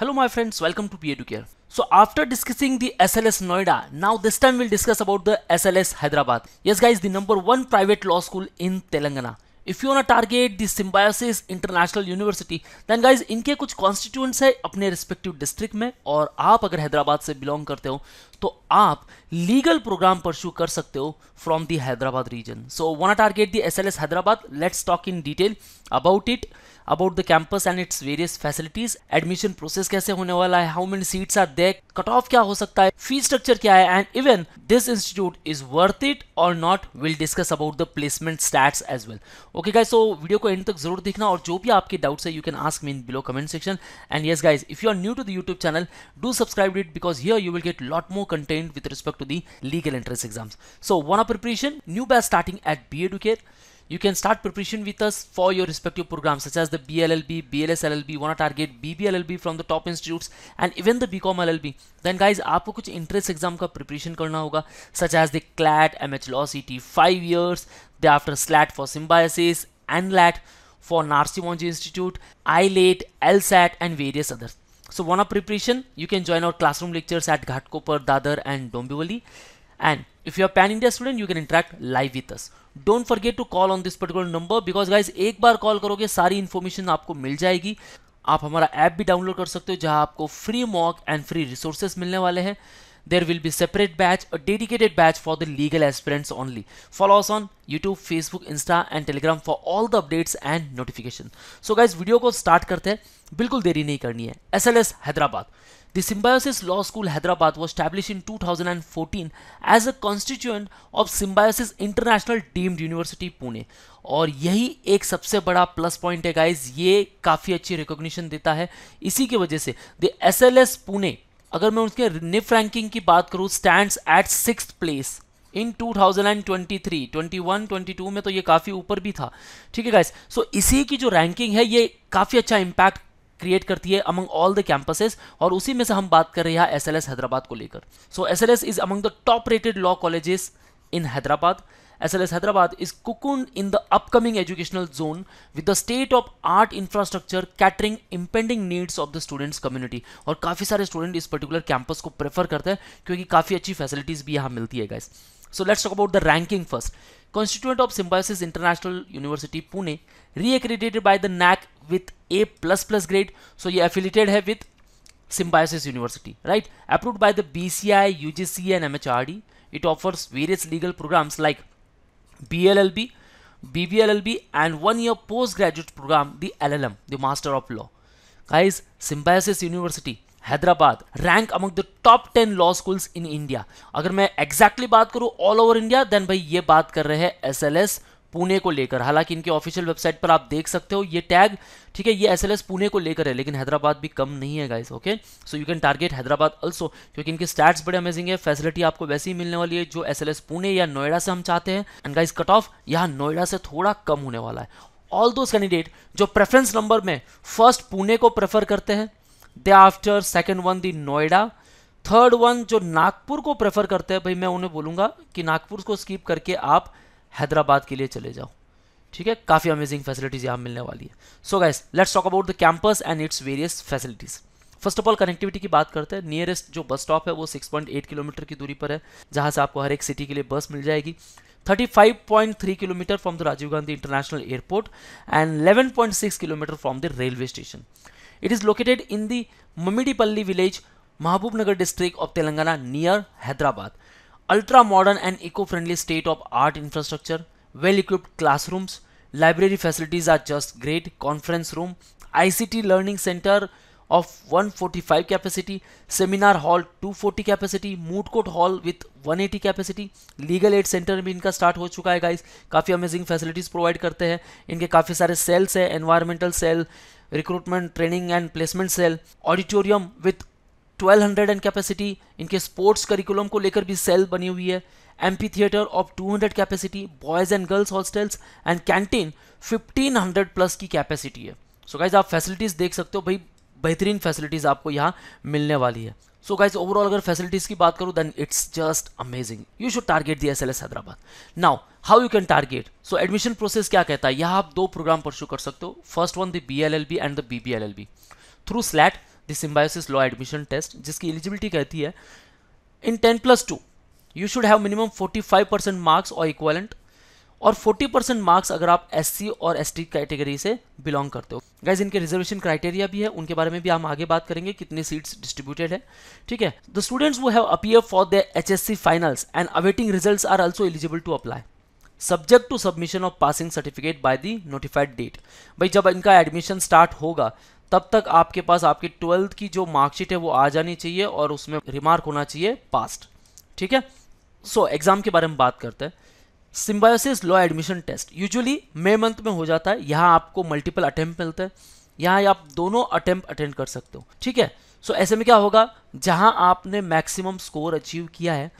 Hello my friends, welcome to PA Educare. So after discussing the SLS Noida, now this time we'll discuss about the SLS Hyderabad. Yes guys, the number one private law school in Telangana. If you ना target the Symbiosis International University then guys इनके कुछ constituents है अपने respective district में और आप अगर हैदराबाद से बिलोंग करते हो तो आप लीगल प्रोग्राम परस्यू कर सकते हो from the Hyderabad region so one target the S L S Hyderabad let's talk in detail about it about the campus and its various facilities admission process कैसे होने वाला है how many seats are there cut off क्या हो सकता है fee structure क्या है and even this institute is worth it or not will discuss about the placement stats as well okay guys so video को एंड तक जरूर देखना और जो भी आपके डाउट्स है you can ask mean below comment section and yes guys if you are new to the YouTube channel do subscribe it because here you will get lot more contained with respect to the legal entrance exams. So one hour preparation, new batch starting at B Educate. You can start preparation with us for your respective programs such as the BLLB, BLSLLB, wanna target BBLLB from the top institutes and even the BCom LLB. Then guys आपको कुछ entrance exam का preparation करना such as the CLAT, MH Law CT 5 years, thereafter SLAT for symbiosis, NLAT for Narsi Institute, ILATE, LSAT and various others. So one of preparation, you can join our classroom lectures at Ghatkopar, Dadar and Dombivli. And if you are pan India student, you can interact live with us. don't forget to call on this particular number because guys ek bar call karoge sari information aapko mil jayegi aap hamara app bhi download kar sakte ho jahan aapko free mock and free resources milne wale hain there will be separate batch, a dedicated batch for the legal aspirants only. Follow us on YouTube, Facebook, Insta and Telegram for all the updates and notification. So guys video ko start karte hain bilkul deri nahi karni hai SLS hyderabad The Symbiosis Law School Hyderabad was established in 2014 as a constituent of Symbiosis International Deemed University Pune और यही एक सबसे बड़ा plus point है guys ये काफ़ी अच्छी recognition देता है इसी की वजह से the S L S Pune अगर मैं उसके निफ रैंकिंग की बात करूँ stands at six place in 2023, 21, 22 में तो ये काफ़ी ऊपर भी था ठीक है गाइस सो इसी की जो रैंकिंग है ये काफ़ी अच्छा इम्पैक्ट क्रिएट करती है अमंग ऑल द कैंपसेस और उसी में से हम बात कर रहे हैं एस हैदराबाद को लेकर so S L S is among the top rated law colleges in Hyderabad SLS Hyderabad is cocooned in the upcoming educational zone with the state of art infrastructure catering impending needs of the students community और काफ़ी सारे student इस particular campus को prefer करते हैं क्योंकि काफ़ी अच्छी फैसिलिटीज़ भी यहाँ मिलती है guys So let's talk about the ranking first. Constituent of Symbiosis International University Pune, reaccredited by the NAC with A++ grade. So ये affiliated है with Symbiosis University, right? Approved by the BCI, UGC and MHRD. It offers various legal programs like BLLB, BBLLB, and one year postgraduate program, the LLM, the Master of Law. Guys, Symbiosis University, Hyderabad rank among the top ten law schools in India अगर मैं exactly बात करूं all over India then भाई ये बात कर रहे हैं एस पुणे को लेकर हालांकि इनके ऑफिशियल वेबसाइट पर आप देख सकते हो ये टैग ठीक है ये एस पुणे को लेकर है लेकिन हैदराबाद भी कम नहीं है guys okay so you can target Hyderabad also क्योंकि इनके स्टैट्स बड़े अमेजिंग है फैसिलिटी आपको वैसी ही मिलने वाली है जो एस पुणे या नोएडा से हम चाहते हैं एंड गाइस कट ऑफ यहाँ नोएडा से थोड़ा कम होने वाला है ऑल दोज कैंडिडेट जो प्रेफरेंस नंबर में फर्स्ट पुणे को प्रेफर करते हैं they after second one the Noida third one जो नागपुर को प्रेफर करते हैं भाई मैं उन्हें बोलूंगा कि नागपुर को स्कीप करके आप हैदराबाद के लिए चले जाओ ठीक है काफ़ी अमेजिंग फैसिलिटीज़ यहाँ मिलने वाली है so guys let's talk about the campus and its various facilities first of all connectivity की बात करते हैं नियरेस्ट जो बस स्टॉप है वो 6.8 किलोमीटर की दूरी पर है जहाँ से आपको हर एक सिटी के लिए बस मिल जाएगी 35.3 kilometre from the Rajiv Gandhi International Airport and 11.6 kilometre from the railway station it is located in the Mamidipalli village Mahabub Nagar district of Telangana near Hyderabad ultra modern and eco friendly state of art infrastructure well equipped classrooms, library facilities are just great, conference room, ICT learning center of 145 capacity, seminar hall 240 capacity, moot court hall with 180 capacity legal aid centre भी इनका start हो चुका है guys काफ़ी amazing facilities provide करते हैं इनके काफ़ी सारे सेल्स हैं environmental cell recruitment training and placement cell auditorium with twelve hundred and capacity इनके स्पोर्ट्स करिकुलम को लेकर भी सेल बनी हुई है amphitheatre of two hundred capacity boys and girls hostels and canteen fifteen hundred plus की capacity है so so guys आप फैसिलिटीज़ देख सकते हो भाई बेहतरीन फैसिलिटीज़ आपको यहाँ मिलने वाली है सो गाइज ओवरऑल अगर फैसिलिटीज़ की बात करूँ then it's just amazing you should target the S L S Hyderabad now how you can target so admission process क्या कहता है यहाँ आप दो प्रोग्राम परस्यू कर सकते हो first one the B L L B and the B B L L B through SLAT the Symbiosis law admission test जिसकी एलिजिबिलिटी कहती है in ten plus two you should have minimum forty five percent marks or equivalent or forty percent marks अगर आप S C और S T category से belong करते हो guys इनके रिजर्वेशन क्राइटेरिया भी है उनके बारे में भी हम आगे बात करेंगे कितने सीट्स डिस्ट्रीब्यूटेड है ठीक है the students who have appear for the H S C finals and awaiting result are also eligible to apply subject to submission of passing certificate by the notified date भाई जब इनका admission start होगा तब तक आपके पास आपकी twelfth की जो मार्कशीट है वो आ जानी चाहिए और उसमें रिमार्क होना चाहिए पास्ट ठीक है सो so, एग्जाम के बारे में बात करते हैं Symbiosis law admission test usually May month में हो जाता है यहाँ आपको मल्टीपल अटैम्प मिलते हैं यहाँ आप दोनों अटैम्प अटेंड कर सकते हो ठीक है सो so, ऐसे में क्या होगा जहाँ आपने मैक्सिमम स्कोर अचीव किया है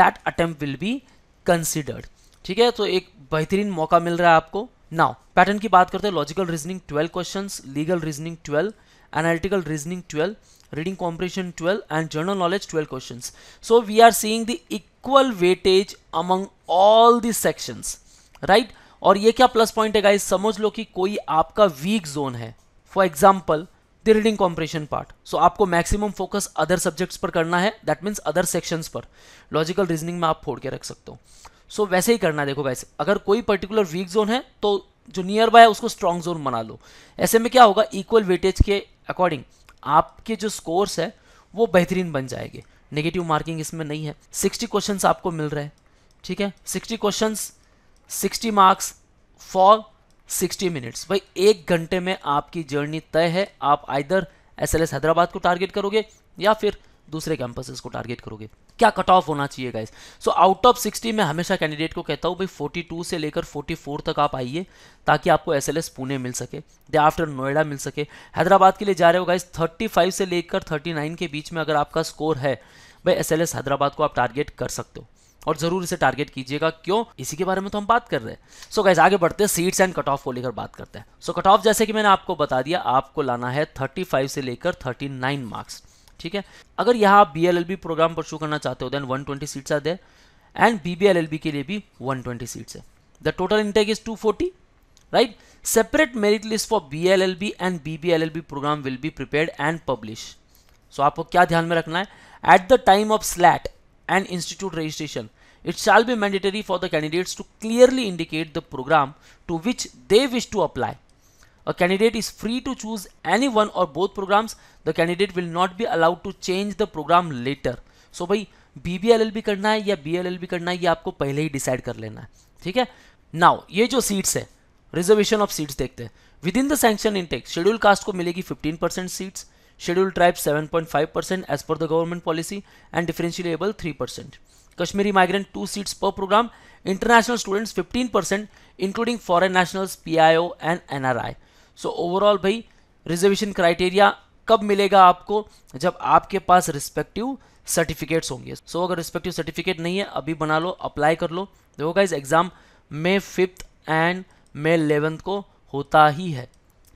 that attempt will be considered ठीक है तो एक बेहतरीन मौका मिल रहा है आपको नाउ पैटर्न की बात करते हैं logical reasoning twelve question legal reasoning twelve analytical reasoning twelve reading comprehension 12 and general knowledge 12 questions so we are seeing the equal weightage among all the sections right और ये क्या प्लस पॉइंट है guys समझ लो कि कोई आपका weak zone है for example the reading comprehension part so आपको मैक्सिमम फोकस अदर सब्जेक्ट्स पर करना है दैट मीन्स अदर सेक्शंस पर लॉजिकल रीजनिंग में आप फोड़ के रख सकते हो सो so, वैसे ही करना देखो गाइस अगर कोई पर्टिकुलर वीक जोन है तो जो नियर बाय है उसको स्ट्रांग जोन बना लो ऐसे में क्या होगा इक्वल वेटेज के अकॉर्डिंग आपके जो स्कोर्स है वो बेहतरीन बन जाएंगे नेगेटिव मार्किंग इसमें नहीं है सिक्सटी क्वेश्चन आपको मिल रहे हैं ठीक है sixty question sixty marks for sixty minutes भाई एक घंटे में आपकी जर्नी तय है आप आइधर एस हैदराबाद को टारगेट करोगे या फिर दूसरे कैंपसेस को टारगेट करोगे क्या कट ऑफ होना चाहिए गाइस सो आउट ऑफ 60 मैं हमेशा कैंडिडेट को कहता हूँ भाई 42 से लेकर 44 तक आप आइए ताकि आपको एस पुणे मिल सके दे आफ्टर नोएडा मिल सके हैदराबाद के लिए जा रहे हो गाइस 35 से लेकर 39 के बीच में अगर आपका स्कोर है भाई एस हैदराबाद को आप टारगेट कर सकते हो और ज़रूर इसे टारगेट कीजिएगा क्यों इसी के बारे में तो हम बात कर रहे हैं सो so आगे बढ़ते हैं सीट्स एंड कट ऑफ को लेकर बात करते हैं सो कट ऑफ जैसे कि मैंने आपको बता दिया आपको लाना है 35 से लेकर 39 मार्क्स ठीक है अगर यहाँ आप बी प्रोग्राम परसू करना चाहते हो then 120 seats are there and B के लिए भी 120 सीट्स है the total intake is 240 right separate merit list for B and B programme will be prepare and publish so आपको क्या ध्यान में रखना है at the time of SLAT and institute registration it shall be mandatory for the candidates to clearly indicate the programme to which they wish to apply A candidate is free to choose any one or both programs. The candidate will not be allowed to change the program later. So भाई BBLLB करना है या BLLB करना है ये आपको पहले ही decide कर लेना है ठीक है नाउ ये जो सीट्स है रिजर्वेशन ऑफ सीट्स देखते हैं within the sanction intake schedule caste को मिलेगी 15 percent seats schedule tribe 7.5 percent as per the government policy and differently abled 3 percent Kashmiri migrant two seats per program international students 15 percent including foreign nationals PIO and NRI so overall भाई reservation criteria कब मिलेगा आपको जब आपके पास respective certificates होंगे so so, अगर respective certificate नहीं है अभी बना लो अप्लाई कर लो देखो guys exam May fifth and May eleventh को होता ही है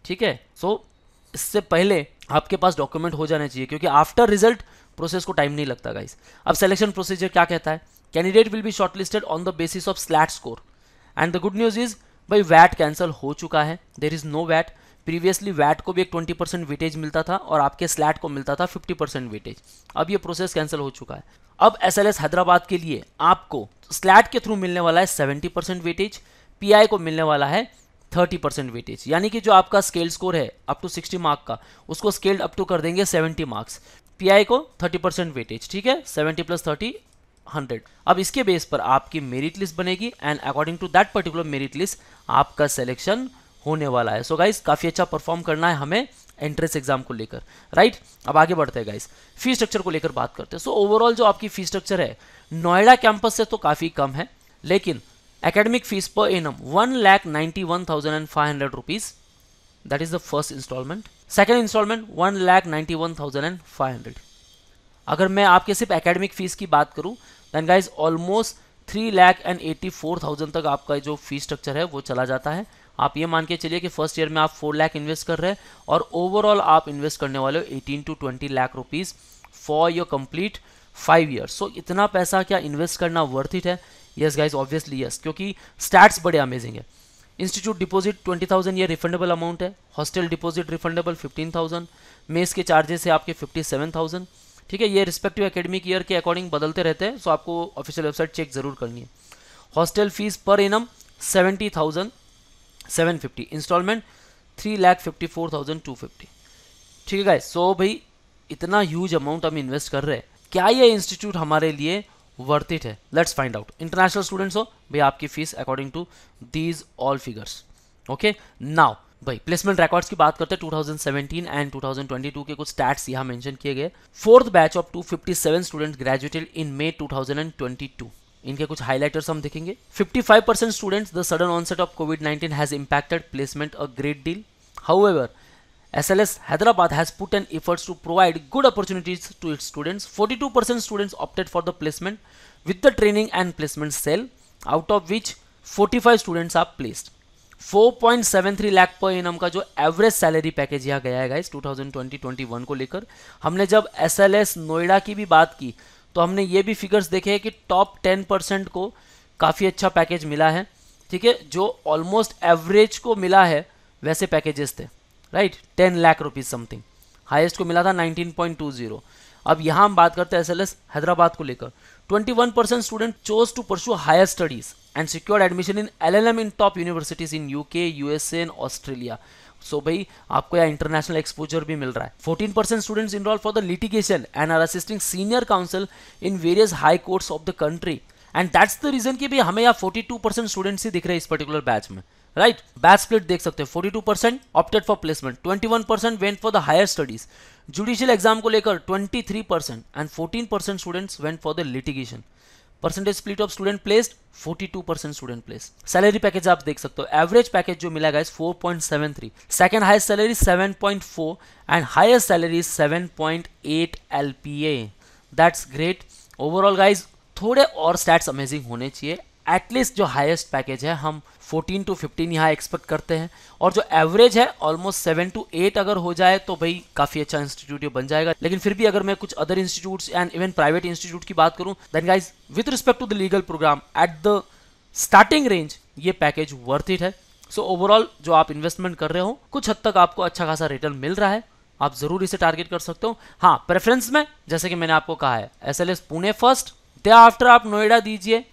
ठीक है सो so, इससे पहले आपके पास डॉक्यूमेंट हो जाना चाहिए क्योंकि आफ्टर रिजल्ट प्रोसेस को टाइम नहीं लगता गाइज अब सिलेक्शन प्रोसीजर क्या कहता है candidate will be shortlisted on the basis of slate score and the good news is भाई वैट कैंसिल हो चुका है there is no VAT previously VAT को भी एक 20 परसेंट वेटेज मिलता था और आपके स्लैट को मिलता था 50 परसेंट वेटेज अब ये प्रोसेस कैंसिल हो चुका है अब एस हैदराबाद के लिए आपको स्लैट के थ्रू मिलने वाला है 70 परसेंट वेटेज पी को मिलने वाला है 30 परसेंट वेटेज यानी कि जो आपका स्केल स्कोर है अप टू 60 मार्क का उसको स्केल्ड अप टू कर देंगे 70 मार्क्स पी को 30 परसेंट वेटेज ठीक है 70 प्लस थर्टी हंड्रेड अब इसके बेस पर आपकी मेरिट लिस्ट बनेगी and according to that particular merit list आपका सिलेक्शन होने वाला है सो so गाइज काफ़ी अच्छा परफॉर्म करना है हमें एंट्रेंस एग्जाम को लेकर राइट right? अब आगे बढ़ते हैं गाइस फी स्ट्रक्चर को लेकर बात करते हैं सो ओवरऑल जो आपकी फी स्ट्रक्चर है नोएडा कैंपस से तो काफ़ी कम है लेकिन academic fees per annum one lakh ninety one thousand and five hundred rupees that is the first instalment second instalment one lakh ninety one thousand and five hundred अगर मैं आपके सिर्फ एकेडमिक फीस की बात करूं then guys almost three lakh and eighty four thousand तक आपका जो फी स्ट्रक्चर है वो चला जाता है आप ये मान के चलिए कि फर्स्ट ईयर में आप फोर लाख इन्वेस्ट कर रहे हैं और ओवरऑल आप इन्वेस्ट करने वाले हो eighteen to twenty lakh rupees for your complete five year so इतना पैसा क्या इन्वेस्ट करना वर्थ इट है येस गाइज ऑब्वियसली येस क्योंकि स्टैट्स बड़े अमेजिंग है इंस्टीट्यूट डिपॉजिट ट्वेंटी थाउजेंड ये रिफंडेबल अमाउंट है hostel deposit refundable fifteen thousand mess के चार्जेस है आपके फिफ्टी सेवन थाउजेंड ठीक है ये रिस्पेक्टिव एकेडमिक ईयर के अकॉर्डिंग बदलते रहते हैं सो आपको ऑफिशियल वेबसाइट चेक जरूर करनी है hostel fees per annum seventy thousand seven fifty instalment three lakh fifty four thousand two fifty ठीक है गाइस सो भाई इतना ह्यूज अमाउंट हम इन्वेस्ट कर रहे हैं क्या ये इंस्टीट्यूट हमारे लिए वर्थ इट है let's find out international students हो भाई आपकी fees according to these all figures okay now भाई प्लेसमेंट रिकॉर्ड्स की बात करते हैं 2017 एंड 2022 के कुछ स्टैट्स यहाँ मेंशन किए गए fourth batch of 257 fifty students graduated in May 2022 इनके कुछ हाइलाइटर्स हम देखेंगे 55 percent students the sudden onset of COVID 19 has impacted placement a great deal however Hyderabad has put an efforts to provide good opportunities to it students forty students opted for the placement with the training and placement cell out of which 45 students are placed 4.73 lakh पर enum का जो average salary package यहाँ गया है guys 2020-21 को लेकर हमने जब एसएलएस नोएडा की भी बात की तो हमने ये भी फिगर्स देखे हैं कि टॉप 10 परसेंट को काफ़ी अच्छा पैकेज मिला है ठीक है जो ऑलमोस्ट एवरेज को मिला है वैसे पैकेजेस थे right ten lakh rupees something highest को मिला था नाइनटीन पॉइंट टू जीरो अब यहां हम बात करते हैं एस हैदराबाद को लेकर 21 percent student chose to pursue higher studies and secured admission in L in top universities in UK USA and Australia so so, भाई आपको यहाँ इंटरनेशनल एक्सपोजर भी मिल रहा है 14 percent students involve for the litigation and are assisting senior counsel in various high courts of the country and that's the reason कि भाई हमें यहाँ 42 परसेंट स्टूडेंट्स ही दिख रहे हैं इस पर्टिकुलर बैच में राइट बैच स्प्लिट देख सकते हैं forty two percent opted for placement twenty one percent went for the higher studies judicial exam को लेकर twenty three percent and fourteen percent students went for the litigation percentage split of student placed forty two percent student place salary package आप देख सकते हो average package जो मिला गया four point seven three second highest salary seven point four and highest salary seven point eight L P A that's great overall guys थोड़े और stats amazing होने चाहिए एटलीस्ट जो हाईएस्ट पैकेज है हम 14 टू 15 यहाँ एक्सपेक्ट करते हैं और जो एवरेज है ऑलमोस्ट सेवन टू एट अगर हो जाए तो भाई काफ़ी अच्छा इंस्टीट्यूट बन जाएगा लेकिन फिर भी अगर मैं कुछ other institutes and even private institute की बात करूँ then guys with respect to the legal program at the starting range ये पैकेज वर्थ इट है सो so, ओवरऑल जो आप इन्वेस्टमेंट कर रहे हो कुछ हद तक आपको अच्छा खासा रिटर्न मिल रहा है आप जरूर इसे टारगेट कर सकते हो हाँ प्रेफरेंस में जैसे कि मैंने आपको कहा है एस पुणे फर्स्ट दे आफ्टर आप नोएडा दीजिए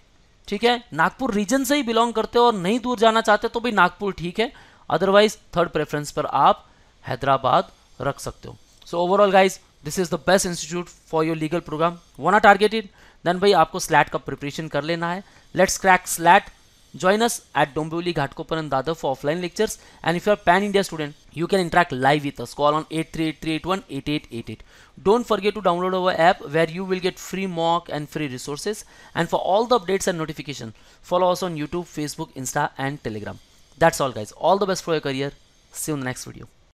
ठीक है नागपुर रीजन से ही बिलोंग करते हो और नहीं दूर जाना चाहते तो भी नागपुर ठीक है अदरवाइज थर्ड प्रेफरेंस पर आप हैदराबाद रख सकते हो so overall guys this is the best institute for your legal program one are targeted then भाई आपको स्लैट का प्रिपरेशन कर लेना है let's crack SLAT Join us at Dombivli, Ghatkopar and Dadar for offline lectures. And if you are pan-India student, you can interact live with us. Call on 838-381-8888. Don't forget to download our app where you will get free mock and free resources. And for all the updates and notification, follow us on YouTube, Facebook, Insta and Telegram. That's all guys. All the best for your career. See you in the next video.